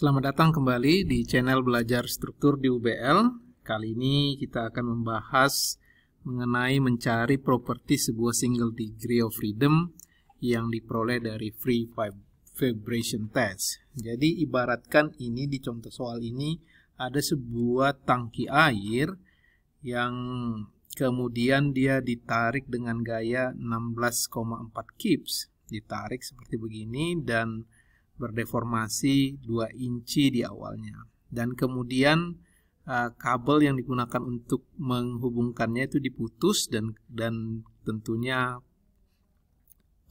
Selamat datang kembali di channel Belajar Struktur di UBL. Kali ini kita akan membahas mengenai mencari properti sebuah single degree of freedom yang diperoleh dari free vibration test. Jadi ibaratkan ini di contoh soal ini ada sebuah tangki air yang kemudian dia ditarik dengan gaya 16,4 kips. Ditarik seperti begini dan berdeformasi 2 inci di awalnya. Dan kemudian uh, kabel yang digunakan untuk menghubungkannya itu diputus dan dan tentunya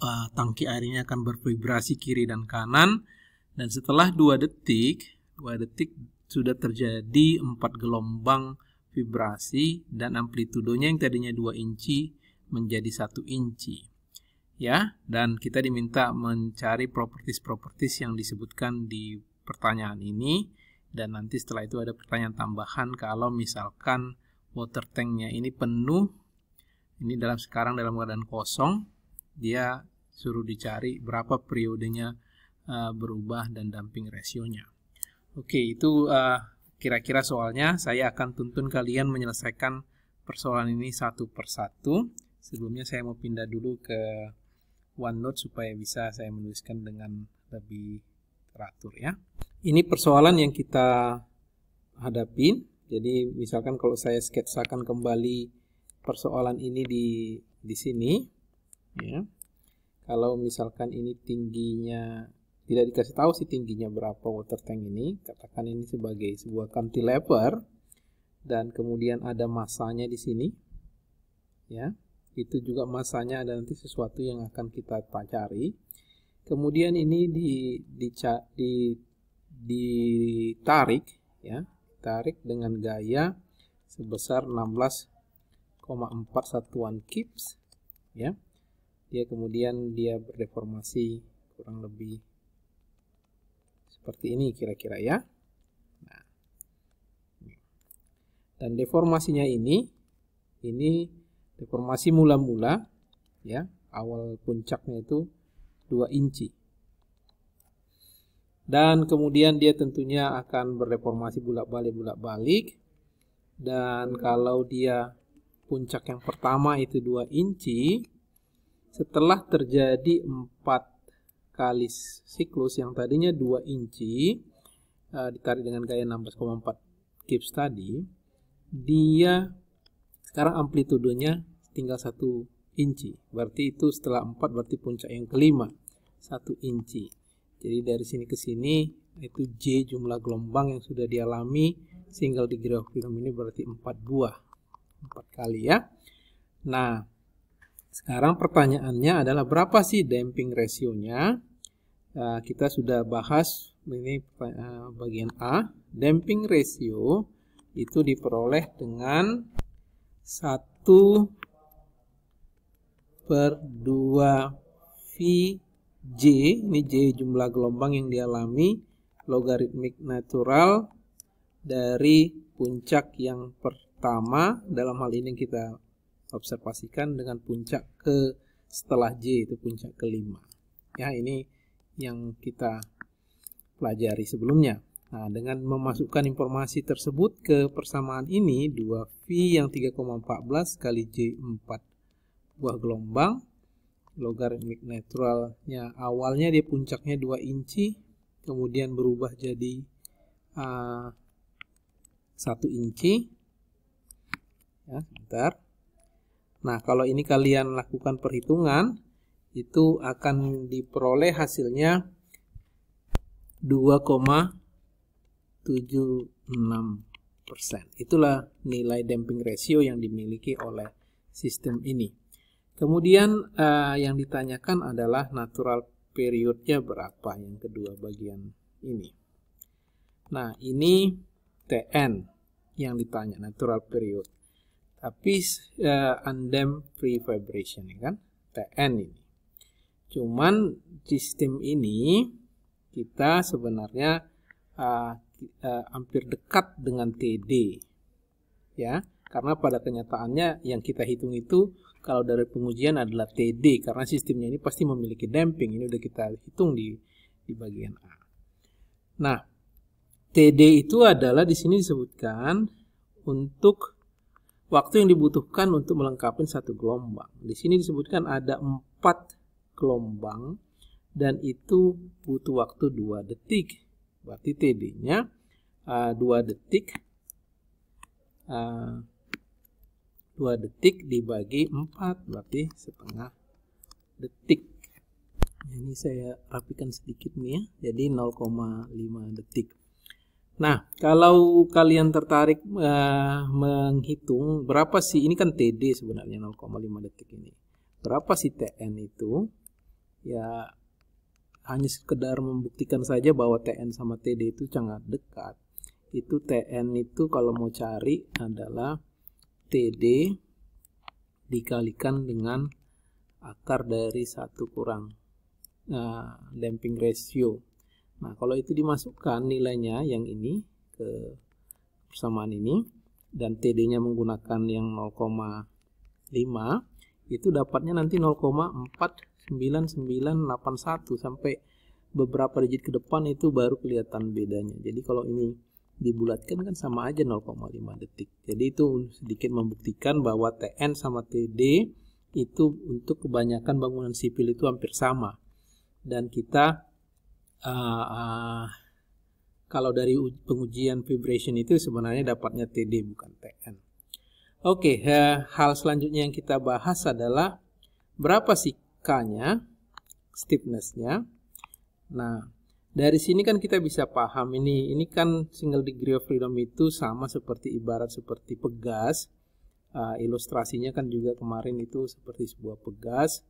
uh, tangki airnya akan bervibrasi kiri dan kanan. Dan setelah 2 detik, 2 detik sudah terjadi 4 gelombang vibrasi dan amplitudonya yang tadinya 2 inci menjadi 1 inci ya dan kita diminta mencari properties-properties yang disebutkan di pertanyaan ini dan nanti setelah itu ada pertanyaan tambahan kalau misalkan water tanknya ini penuh ini dalam sekarang dalam keadaan kosong dia suruh dicari berapa periodenya uh, berubah dan damping rasionya oke itu kira eh, kira-kira soalnya saya akan tuntun kalian menyelesaikan persoalan ini satu persatu sebelumnya saya mau pindah dulu ke OneNote supaya bisa saya menuliskan dengan lebih teratur ya. Ini persoalan yang kita hadapi. Jadi misalkan kalau saya sketsakan kembali persoalan ini di di sini ya. Kalau misalkan ini tingginya tidak dikasih tahu sih tingginya berapa water tank ini, katakan ini sebagai sebuah cantilever dan kemudian ada masanya di sini ya itu juga masanya ada nanti sesuatu yang akan kita cari kemudian ini di, di, di, ditarik ya tarik dengan gaya sebesar 16,4 satuan kips ya dia kemudian dia berdeformasi kurang lebih seperti ini kira-kira ya nah, dan deformasinya ini ini Deformasi mula-mula ya, awal puncaknya itu 2 inci. Dan kemudian dia tentunya akan berdeformasi bulat balik bulat balik dan kalau dia puncak yang pertama itu 2 inci setelah terjadi 4 kali siklus yang tadinya 2 inci eh, ditarik dengan gaya 16,4 kips tadi dia sekarang amplitudonya tinggal satu inci. Berarti itu setelah 4 berarti puncak yang kelima. 1 inci. Jadi dari sini ke sini itu J jumlah gelombang yang sudah dialami single degree of freedom ini berarti 4 buah. 4 kali ya. Nah, sekarang pertanyaannya adalah berapa sih damping rasionya? nah, kita sudah bahas ini eh, bagian A. Damping ratio itu diperoleh dengan 1 per 2 j ini J jumlah gelombang yang dialami, logaritmik natural dari puncak yang pertama, dalam hal ini kita observasikan dengan puncak ke setelah J, itu puncak kelima. Ya, ini yang kita pelajari sebelumnya. Nah, dengan memasukkan informasi tersebut ke persamaan ini, 2V yang 3,14 kali J4 buah gelombang, logaritmik naturalnya awalnya dia puncaknya 2 inci, kemudian berubah jadi uh, ah, 1 inci. Ya, sebentar. Nah, kalau ini kalian lakukan perhitungan, itu akan diperoleh hasilnya 2, Itulah nilai damping ratio yang dimiliki oleh sistem ini. Kemudian uh, yang ditanyakan adalah natural periodnya berapa yang kedua bagian ini. Nah, ini TN yang ditanya natural period. Tapi uh, eh, undamped free vibration ya kan TN ini. Cuman sistem ini kita sebenarnya uh, uh, hampir dekat dengan TD. Ya, karena pada kenyataannya yang kita hitung itu kalau dari pengujian adalah TD karena sistemnya ini pasti memiliki damping. Ini udah kita hitung di di bagian A. Nah, TD itu adalah di sini disebutkan untuk waktu yang dibutuhkan untuk melengkapi satu gelombang. Di sini disebutkan ada empat gelombang dan itu butuh waktu 2 detik. Berarti TD-nya uh, eh, 2 detik uh, eh, 2 detik dibagi 4 berarti setengah detik nah, ini saya rapikan sedikit nih ya jadi 0,5 detik nah kalau kalian tertarik uh, menghitung berapa sih ini kan TD sebenarnya 0,5 detik ini berapa sih TN itu ya hanya sekedar membuktikan saja bahwa TN sama TD itu sangat dekat. Itu TN itu kalau mau cari adalah TD dikalikan dengan akar dari satu kurang uh, damping ratio. Nah, kalau itu dimasukkan nilainya yang ini ke persamaan ini dan TD-nya menggunakan yang 0,5 itu dapatnya nanti 0,4 9981 sampai beberapa digit ke depan itu baru kelihatan bedanya. Jadi kalau ini dibulatkan kan sama aja 0,5 detik. Jadi itu sedikit membuktikan bahwa TN sama TD itu untuk kebanyakan bangunan sipil itu hampir sama. Dan kita uh, uh, kalau dari pengujian vibration itu sebenarnya dapatnya TD bukan TN. Oke, okay, uh, eh, hal selanjutnya yang kita bahas adalah berapa sih k stiffnessnya. Nah, dari sini kan kita bisa paham ini, ini kan single degree of freedom itu sama seperti ibarat seperti pegas. Uh, ilustrasinya kan juga kemarin itu seperti sebuah pegas.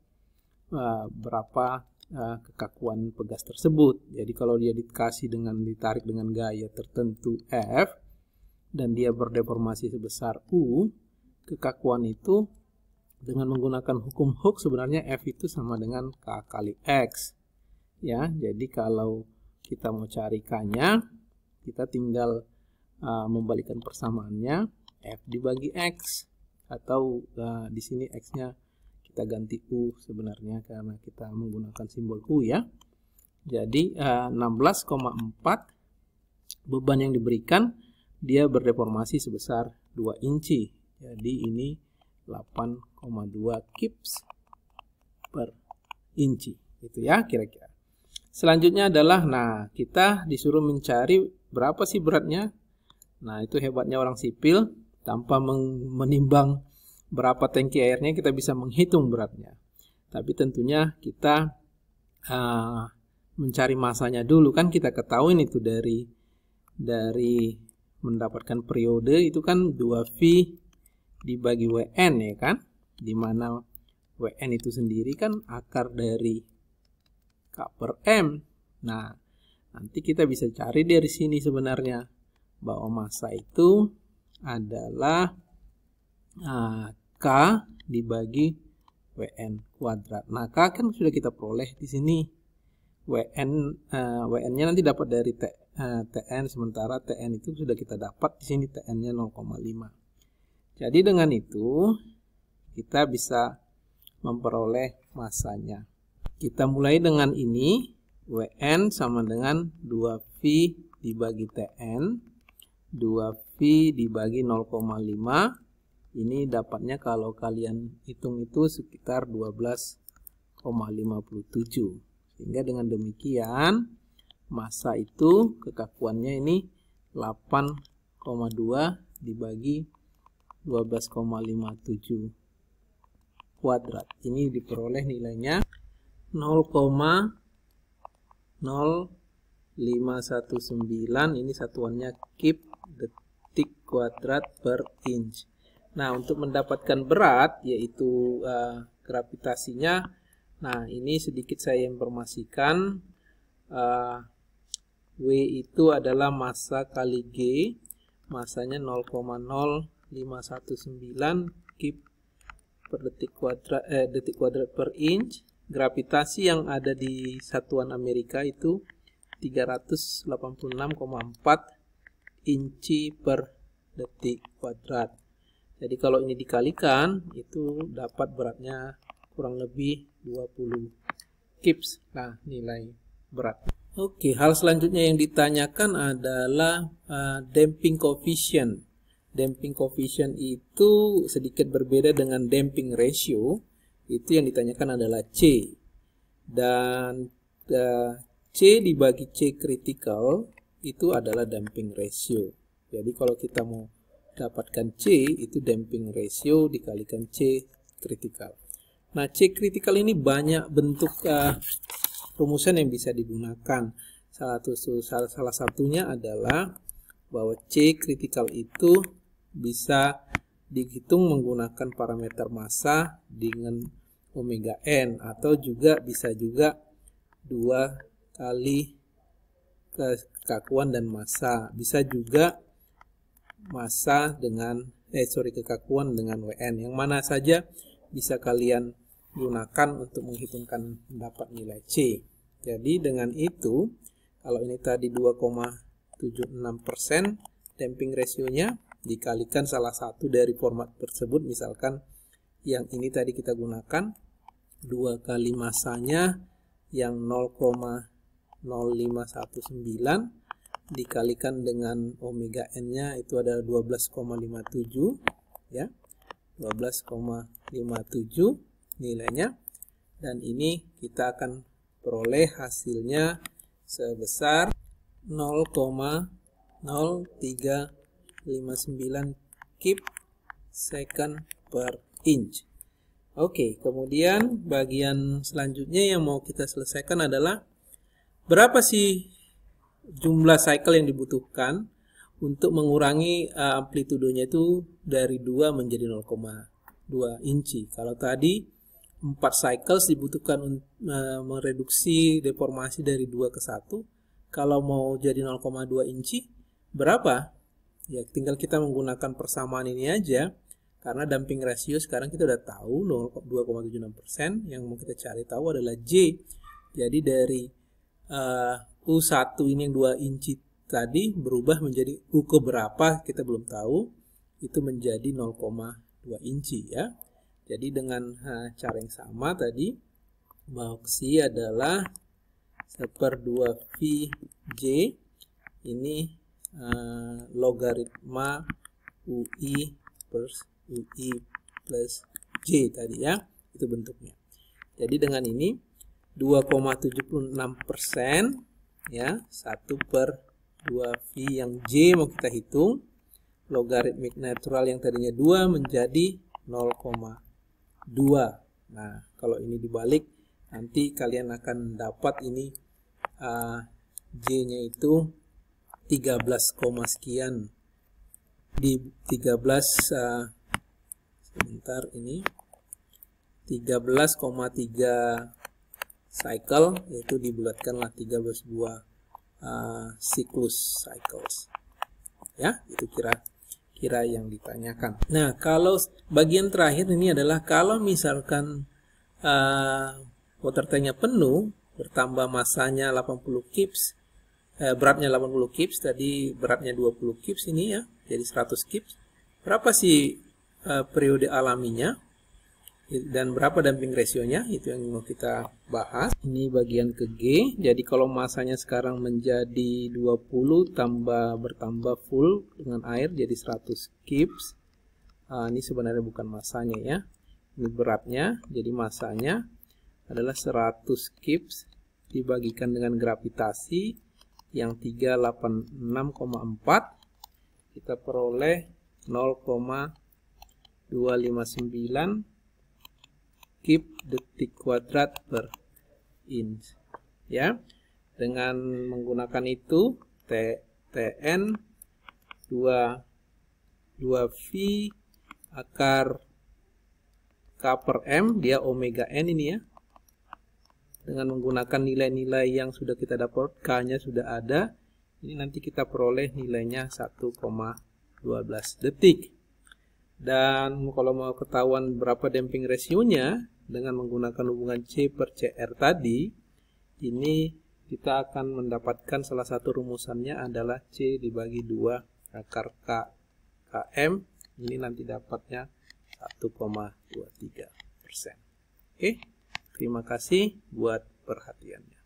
Uh, berapa uh, kekakuan pegas tersebut. Jadi kalau dia dikasih dengan ditarik dengan gaya tertentu F dan dia berdeformasi sebesar U, kekakuan itu dengan menggunakan hukum hook sebenarnya F itu sama dengan K kali X. Ya, jadi kalau kita mau cari K-nya, kita tinggal uh, membalikan persamaannya F dibagi X. Atau uh, di sini X-nya kita ganti U sebenarnya karena kita menggunakan simbol U ya. Jadi uh, 16,4 beban yang diberikan dia berdeformasi sebesar 2 inci. Jadi ini 8,2 kips per inci itu ya kira-kira. Selanjutnya adalah nah kita disuruh mencari berapa sih beratnya. Nah, itu hebatnya orang sipil tanpa menimbang berapa tangki airnya kita bisa menghitung beratnya. Tapi tentunya kita uh, mencari masanya dulu kan kita ketahui itu dari dari mendapatkan periode itu kan 2V dibagi WN ya kan dimana WN itu sendiri kan akar dari K per M nah nanti kita bisa cari dari sini sebenarnya bahwa masa itu adalah uh, K dibagi WN kuadrat. Nah, K kan sudah kita peroleh di sini. WN uh, eh, WN-nya nanti dapat dari T, uh, eh, TN sementara TN itu sudah kita dapat di sini TN-nya 0,5. Jadi dengan itu kita bisa memperoleh masanya. Kita mulai dengan ini. WN sama dengan 2V dibagi TN. 2V dibagi 0,5 ini dapatnya kalau kalian hitung itu sekitar 12,57 sehingga dengan demikian masa itu kekakuannya ini 8,2 dibagi 12,57 kuadrat. Ini diperoleh nilainya 0,0519. Ini satuannya kip detik kuadrat per inch. Nah, untuk mendapatkan berat yaitu uh, gravitasinya. Nah, ini sedikit saya informasikan uh, W itu adalah massa kali G, masanya 0,0 519 kip per detik kuadrat eh, detik kuadrat per inch gravitasi yang ada di satuan Amerika itu 386,4 inci per detik kuadrat jadi kalau ini dikalikan itu dapat beratnya kurang lebih 20 kips nah nilai berat Oke, hal selanjutnya yang ditanyakan adalah uh, damping coefficient damping coefficient itu sedikit berbeda dengan damping ratio itu yang ditanyakan adalah C dan uh, C dibagi C critical itu adalah damping ratio jadi kalau kita mau dapatkan C itu damping ratio dikalikan C critical nah C critical ini banyak bentuk uh, rumusan yang bisa digunakan salah, salah, salah satunya adalah bahwa C critical itu bisa dihitung menggunakan parameter massa dengan omega n atau juga bisa juga dua kali kekakuan dan massa bisa juga massa dengan eh sorry kekakuan dengan wn yang mana saja bisa kalian gunakan untuk menghitungkan pendapat nilai c jadi dengan itu kalau ini tadi 2,76 persen damping rasionya dikalikan salah satu dari format tersebut misalkan yang ini tadi kita gunakan dua kali masanya yang 0,0519 dikalikan dengan omega n nya itu ada 12,57 ya 12,57 nilainya dan ini kita akan peroleh hasilnya sebesar 0,03 59 kip second per inch. Oke, okay, kemudian bagian selanjutnya yang mau kita selesaikan adalah berapa sih jumlah cycle yang dibutuhkan untuk mengurangi uh, eh, amplitudonya itu dari 2 menjadi 0,2 inci. Kalau tadi 4 cycles dibutuhkan uh, mereduksi deformasi dari 2 ke 1. Kalau mau jadi 0,2 inci, berapa Ya, tinggal kita menggunakan persamaan ini aja. Karena damping ratio sekarang kita udah tahu 2,76%. Yang mau kita cari tahu adalah J. Jadi dari uh, eh, U1 ini yang 2 inci tadi berubah menjadi U ke berapa kita belum tahu. Itu menjadi 0,2 inci ya. Jadi dengan uh, cara yang sama tadi, Mauxi adalah seper 2 VJ ini Eh, logaritma UI plus UI plus J tadi ya itu bentuknya jadi dengan ini 2,76 persen ya 1 per 2V yang J mau kita hitung logaritmik natural yang tadinya 2 menjadi 0,2 nah kalau ini dibalik nanti kalian akan dapat ini uh, eh, J nya itu 13, sekian di 13 uh, eh, sebentar ini 13,3 cycle yaitu dibulatkanlah 13 buah uh, siklus cycles ya itu kira kira yang ditanyakan. Nah, kalau bagian terakhir ini adalah kalau misalkan uh, water tanknya penuh bertambah masanya 80 kips eh, beratnya 80 kips tadi beratnya 20 kips ini ya jadi 100 kips berapa sih eh, periode alaminya dan berapa damping rasionya itu yang mau kita bahas ini bagian ke G jadi kalau masanya sekarang menjadi 20 tambah bertambah full dengan air jadi 100 kips uh, ini sebenarnya bukan masanya ya ini beratnya jadi masanya adalah 100 kips dibagikan dengan gravitasi yang 386,4 kita peroleh 0,259 kip detik kuadrat per inch ya dengan menggunakan itu T, TN 2 2V akar K per M dia omega N ini ya dengan menggunakan nilai-nilai yang sudah kita dapat K-nya sudah ada ini nanti kita peroleh nilainya 1,12 detik dan kalau mau ketahuan berapa damping rasionya dengan menggunakan hubungan C per CR tadi ini kita akan mendapatkan salah satu rumusannya adalah C dibagi 2 akar K KM ini nanti dapatnya 1,23 persen oke okay? Terima kasih buat perhatiannya.